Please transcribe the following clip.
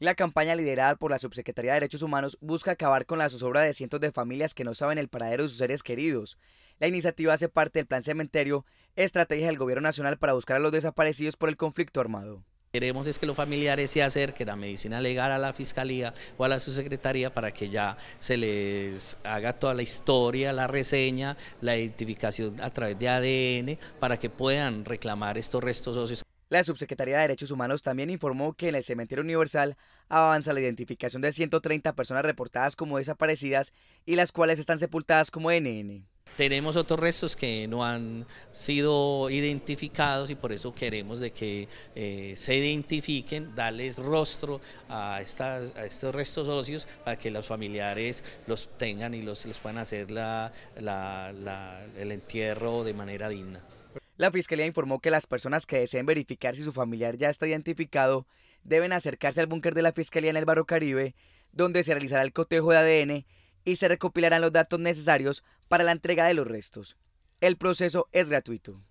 La campaña liderada por la Subsecretaría de Derechos Humanos busca acabar con la zozobra de cientos de familias que no saben el paradero de sus seres queridos. La iniciativa hace parte del Plan Cementerio, estrategia del Gobierno Nacional para buscar a los desaparecidos por el conflicto armado. Queremos es que los familiares se acerquen a medicina legal a la fiscalía o a la subsecretaría para que ya se les haga toda la historia, la reseña, la identificación a través de ADN para que puedan reclamar estos restos socios. La Subsecretaría de Derechos Humanos también informó que en el Cementerio Universal avanza la identificación de 130 personas reportadas como desaparecidas y las cuales están sepultadas como NN. Tenemos otros restos que no han sido identificados y por eso queremos de que eh, se identifiquen, darles rostro a, a, estos restos óseos para que los familiares los tengan y los, les puedan hacer el entierro de manera digna. La fiscalía informó que las personas que deseen verificar si su familiar ya está identificado deben acercarse al búnker de la fiscalía en el Barro Caribe, donde se realizará el cotejo de ADN y se recopilarán los datos necesarios para la entrega de los restos. El proceso es gratuito.